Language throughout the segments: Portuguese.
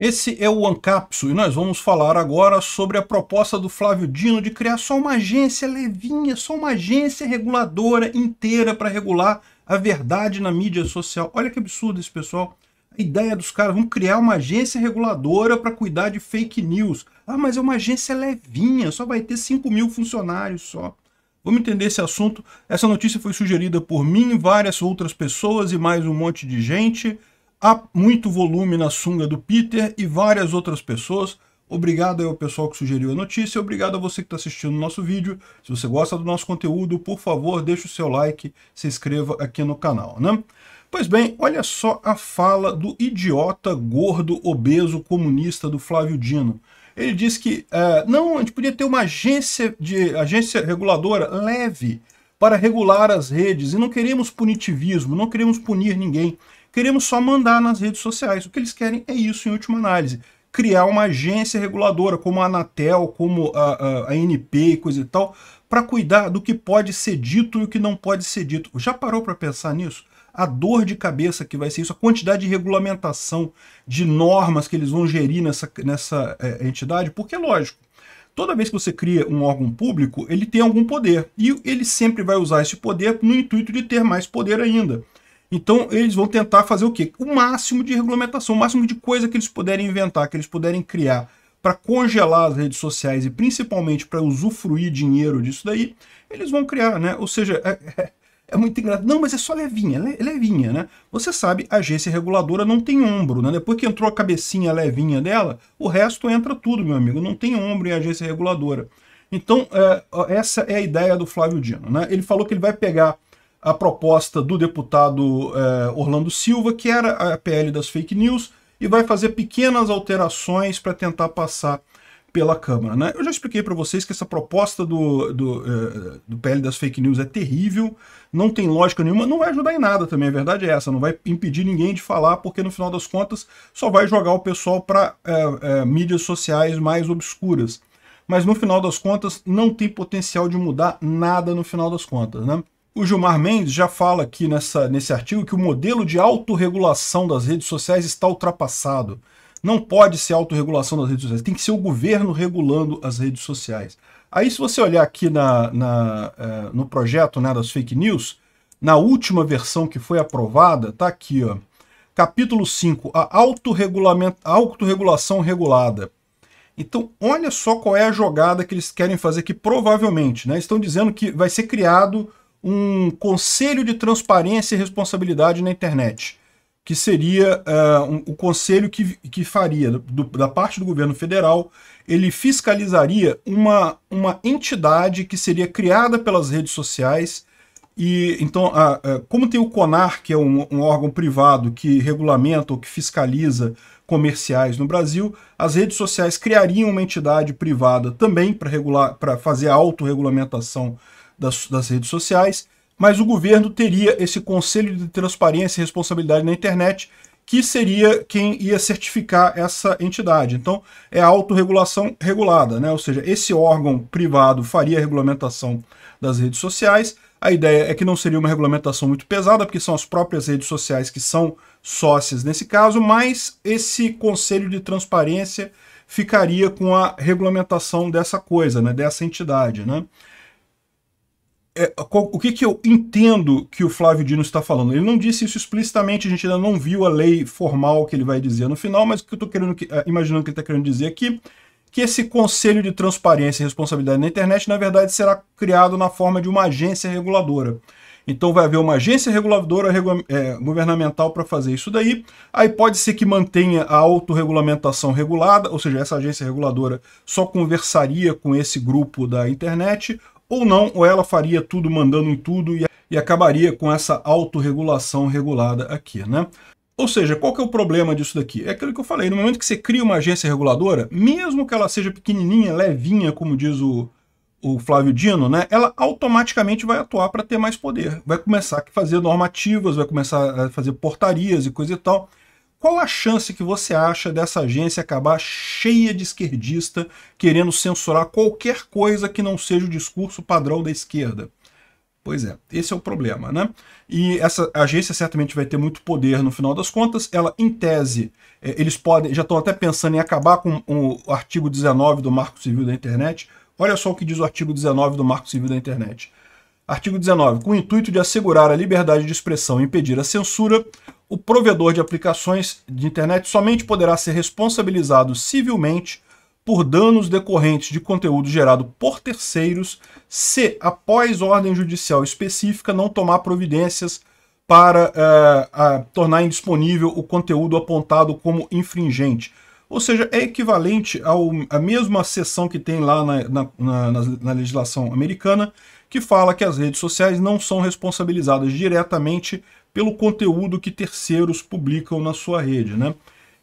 Esse é o Ancapso e nós vamos falar agora sobre a proposta do Flávio Dino de criar só uma agência levinha, só uma agência reguladora inteira para regular a verdade na mídia social. Olha que absurdo esse pessoal. A ideia dos caras, vão criar uma agência reguladora para cuidar de fake news. Ah, mas é uma agência levinha, só vai ter 5 mil funcionários só. Vamos entender esse assunto. Essa notícia foi sugerida por mim, várias outras pessoas e mais um monte de gente. Há muito volume na sunga do Peter e várias outras pessoas. Obrigado ao pessoal que sugeriu a notícia, obrigado a você que está assistindo o nosso vídeo. Se você gosta do nosso conteúdo, por favor, deixe o seu like, se inscreva aqui no canal, né? Pois bem, olha só a fala do idiota, gordo, obeso, comunista do Flávio Dino. Ele disse que é, não, a gente podia ter uma agência, de, agência reguladora leve para regular as redes e não queremos punitivismo, não queremos punir ninguém. Queremos só mandar nas redes sociais. O que eles querem é isso, em última análise. Criar uma agência reguladora, como a Anatel, como a, a, a ANP e coisa e tal, para cuidar do que pode ser dito e o que não pode ser dito. Já parou para pensar nisso? a dor de cabeça que vai ser isso, a quantidade de regulamentação, de normas que eles vão gerir nessa, nessa é, entidade, porque é lógico, toda vez que você cria um órgão público, ele tem algum poder, e ele sempre vai usar esse poder no intuito de ter mais poder ainda. Então eles vão tentar fazer o quê? O máximo de regulamentação, o máximo de coisa que eles puderem inventar, que eles puderem criar para congelar as redes sociais e principalmente para usufruir dinheiro disso daí, eles vão criar, né? Ou seja, é, é, é muito engraçado. Não, mas é só levinha, le, levinha, né? Você sabe, a agência reguladora não tem ombro, né? Depois que entrou a cabecinha levinha dela, o resto entra tudo, meu amigo. Não tem ombro em agência reguladora. Então, é, essa é a ideia do Flávio Dino, né? Ele falou que ele vai pegar a proposta do deputado eh, Orlando Silva, que era a PL das fake news, e vai fazer pequenas alterações para tentar passar pela Câmara. Né? Eu já expliquei para vocês que essa proposta do, do, eh, do, PL das fake news é terrível, não tem lógica nenhuma, não vai ajudar em nada também, a verdade é essa, não vai impedir ninguém de falar, porque no final das contas só vai jogar o pessoal para eh, eh, mídias sociais mais obscuras. Mas no final das contas não tem potencial de mudar nada no final das contas, né? O Gilmar Mendes já fala aqui nessa, nesse artigo que o modelo de autorregulação das redes sociais está ultrapassado. Não pode ser autorregulação das redes sociais, tem que ser o governo regulando as redes sociais. Aí, se você olhar aqui na, na uh, no projeto né, das fake news, na última versão que foi aprovada, tá aqui, ó, capítulo 5, a autorregulação regulada. Então, olha só qual é a jogada que eles querem fazer, aqui, provavelmente, né, estão dizendo que vai ser criado um conselho de transparência e responsabilidade na internet, que seria uh, um, o conselho que, que faria, do, da parte do governo federal, ele fiscalizaria uma, uma entidade que seria criada pelas redes sociais. E então, a, a, como tem o CONAR, que é um, um órgão privado que regulamenta ou que fiscaliza comerciais no Brasil, as redes sociais criariam uma entidade privada também para regular, para fazer a autorregulamentação das, das redes sociais, mas o governo teria esse Conselho de Transparência e Responsabilidade na Internet, que seria quem ia certificar essa entidade. Então, é a autorregulação regulada, né? ou seja, esse órgão privado faria a regulamentação das redes sociais. A ideia é que não seria uma regulamentação muito pesada, porque são as próprias redes sociais que são sócias nesse caso, mas esse Conselho de Transparência ficaria com a regulamentação dessa coisa, né? dessa entidade. Né? é, o que, que eu entendo que o Flávio Dino está falando? Ele não disse isso explicitamente, a gente ainda não viu a lei formal que ele vai dizer no final, mas o que eu estou querendo, é, imaginando que ele está querendo dizer aqui, é que esse Conselho de Transparência e Responsabilidade na Internet, na verdade, será criado na forma de uma agência reguladora. Então vai haver uma agência reguladora é, governamental para fazer isso daí. Aí pode ser que mantenha a autorregulamentação regulada, ou seja, essa agência reguladora só conversaria com esse grupo da internet, ou não, ou ela faria tudo mandando em tudo e, e acabaria com essa autorregulação regulada aqui, né? Ou seja, qual que é o problema disso daqui? É aquilo que eu falei, no momento que você cria uma agência reguladora, mesmo que ela seja pequenininha, levinha, como diz o, o Flávio Dino, né, ela automaticamente vai atuar para ter mais poder. Vai começar a fazer normativas, vai começar a fazer portarias e coisa e tal. Qual a chance que você acha dessa agência acabar cheia de esquerdista querendo censurar qualquer coisa que não seja o discurso padrão da esquerda? Pois é, esse é o problema, né? E essa agência certamente vai ter muito poder no final das contas. Ela, em tese, é, eles podem, já estão até pensando em acabar com o artigo 19 do Marco Civil da Internet. Olha só o que diz o artigo 19 do Marco Civil da Internet. Artigo 19. Com o intuito de assegurar a liberdade de expressão e impedir a censura, o provedor de aplicações de internet somente poderá ser responsabilizado civilmente por danos decorrentes de conteúdo gerado por terceiros se, após ordem judicial específica, não tomar providências para eh, tornar indisponível o conteúdo apontado como infringente. Ou seja, é equivalente à mesma seção que tem lá na, na, na, na legislação americana, que fala que as redes sociais não são responsabilizadas diretamente pelo conteúdo que terceiros publicam na sua rede, né?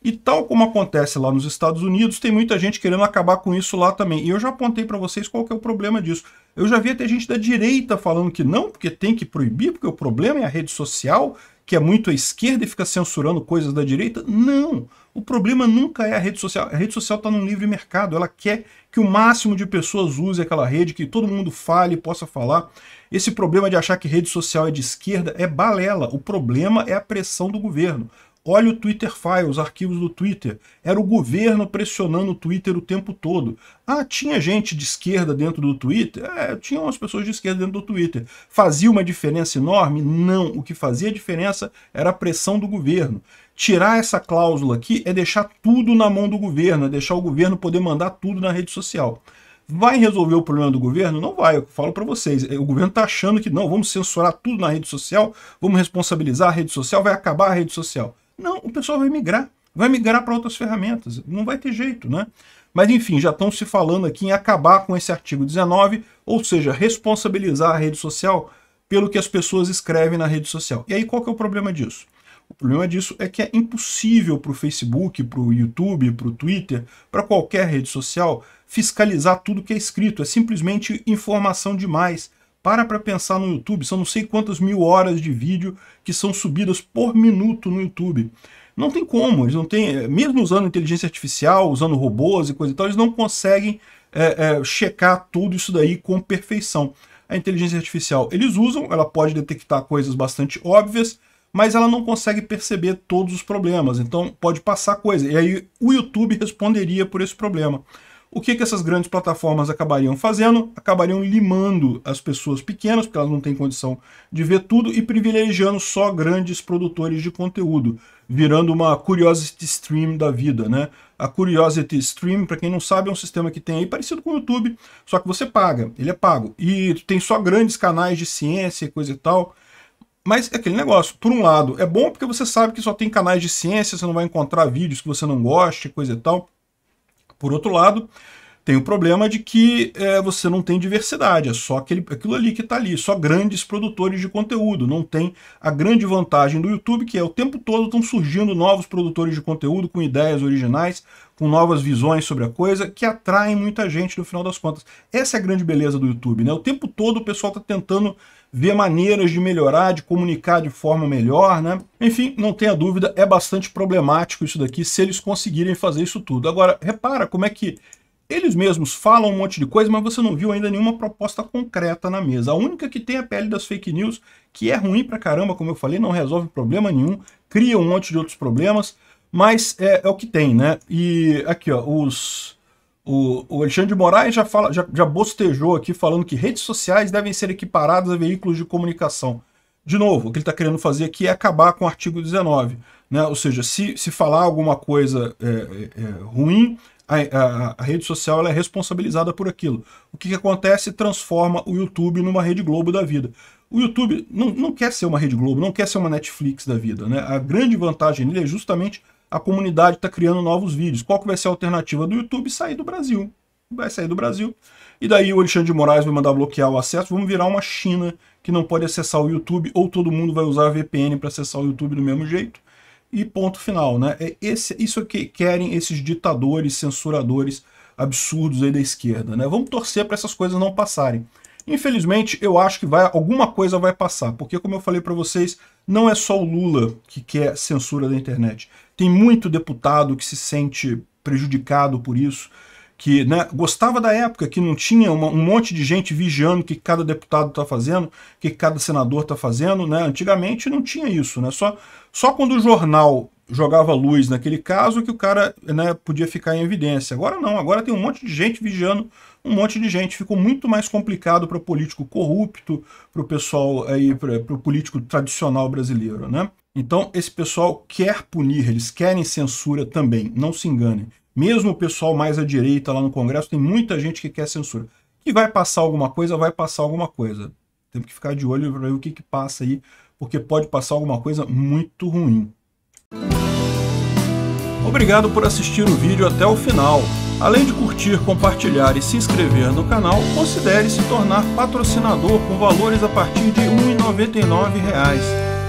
E tal como acontece lá nos Estados Unidos, tem muita gente querendo acabar com isso lá também. E eu já apontei para vocês qual que é o problema disso. Eu já vi até gente da direita falando que não, porque tem que proibir, porque o problema é a rede social que é muito à esquerda e fica censurando coisas da direita? Não! O problema nunca é a rede social. A rede social está num livre mercado. Ela quer que o máximo de pessoas use aquela rede, que todo mundo fale, possa falar. Esse problema de achar que rede social é de esquerda é balela. O problema é a pressão do governo. Olha o Twitter File, os arquivos do Twitter. Era o governo pressionando o Twitter o tempo todo. Ah, tinha gente de esquerda dentro do Twitter? É, tinha umas pessoas de esquerda dentro do Twitter. Fazia uma diferença enorme? Não. O que fazia diferença era a pressão do governo. Tirar essa cláusula aqui é deixar tudo na mão do governo, é deixar o governo poder mandar tudo na rede social. Vai resolver o problema do governo? Não vai, eu falo para vocês. O governo está achando que não, vamos censurar tudo na rede social, vamos responsabilizar a rede social, vai acabar a rede social. Não, o pessoal vai migrar. Vai migrar para outras ferramentas. Não vai ter jeito, né? Mas enfim, já estão se falando aqui em acabar com esse artigo 19, ou seja, responsabilizar a rede social pelo que as pessoas escrevem na rede social. E aí qual que é o problema disso? O problema disso é que é impossível para o Facebook, para o YouTube, para o Twitter, para qualquer rede social fiscalizar tudo que é escrito. É simplesmente informação demais para para pensar no YouTube, são não sei quantas mil horas de vídeo que são subidas por minuto no YouTube. Não tem como, eles não têm, eh, mesmo usando inteligência artificial, usando robôs e coisa e tal, eles não conseguem é, é, checar tudo isso daí com perfeição. A inteligência artificial eles usam, ela pode detectar coisas bastante óbvias, mas ela não consegue perceber todos os problemas, então pode passar coisa. E aí o YouTube responderia por esse problema. O que, que essas grandes plataformas acabariam fazendo? Acabariam limando as pessoas pequenas, porque elas não têm condição de ver tudo, e privilegiando só grandes produtores de conteúdo, virando uma curiosity stream da vida, né? A Curiosity Stream, para quem não sabe, é um sistema que tem aí parecido com o YouTube, só que você paga, ele é pago. E tem só grandes canais de ciência e coisa e tal. Mas é aquele negócio, por um lado, é bom porque você sabe que só tem canais de ciência, você não vai encontrar vídeos que você não goste, coisa e tal. Por outro lado, tem o problema de que é, você não tem diversidade, é só aquele, aquilo ali que está ali, só grandes produtores de conteúdo, não tem a grande vantagem do YouTube, que é o tempo todo estão surgindo novos produtores de conteúdo com ideias originais, com novas visões sobre a coisa, que atraem muita gente no final das contas. Essa é a grande beleza do YouTube, né? O tempo todo o pessoal está tentando ver maneiras de melhorar, de comunicar de forma melhor, né? Enfim, não tenha dúvida, é bastante problemático isso daqui se eles conseguirem fazer isso tudo. Agora, repara como é que eles mesmos falam um monte de coisa, mas você não viu ainda nenhuma proposta concreta na mesa. A única que tem a pele das fake news, que é ruim pra caramba, como eu falei, não resolve problema nenhum, cria um monte de outros problemas, mas é, é o que tem, né? E aqui, ó, os o, o Alexandre de Moraes já, fala, já, já bostejou aqui falando que redes sociais devem ser equiparadas a veículos de comunicação. De novo, o que ele está querendo fazer aqui é acabar com o artigo 19. Né? Ou seja, se, se falar alguma coisa é, é, é ruim, a, a, a, rede social é responsabilizada por aquilo. O que, que, acontece? Transforma o YouTube numa Rede Globo da vida. O YouTube não, não quer ser uma Rede Globo, não quer ser uma Netflix da vida. Né? A grande vantagem dele é justamente a comunidade está criando novos vídeos. Qual que vai ser a alternativa do YouTube? Sair do Brasil. Vai sair do Brasil. E daí o Alexandre de Moraes vai mandar bloquear o acesso. Vamos virar uma China que não pode acessar o YouTube ou todo mundo vai usar a VPN para acessar o YouTube do mesmo jeito. E ponto final, né? É esse, isso que querem esses ditadores, censuradores absurdos aí da esquerda, né? Vamos torcer para essas coisas não passarem. Infelizmente, eu acho que vai, alguma coisa vai passar, porque como eu falei para vocês, não é só o Lula que quer censura da internet. Tem muito deputado que se sente prejudicado por isso, que né, gostava da época, que não tinha uma, um monte de gente vigiando o que cada deputado está fazendo, o que cada senador está fazendo. Né? Antigamente não tinha isso, né? só, só quando o jornal jogava luz naquele caso que o cara né, podia ficar em evidência. Agora não, agora tem um monte de gente vigiando um monte de gente. Ficou muito mais complicado para o político corrupto, para o pessoal aí, para o político tradicional brasileiro. Né? Então, esse pessoal quer punir, eles querem censura também, não se enganem. Mesmo o pessoal mais à direita lá no Congresso, tem muita gente que quer censura. Que vai passar alguma coisa, vai passar alguma coisa. Temos que ficar de olho para ver o que, que passa aí, porque pode passar alguma coisa muito ruim. Obrigado por assistir o vídeo até o final. Além de curtir, compartilhar e se inscrever no canal, considere se tornar patrocinador com valores a partir de R$ 1,99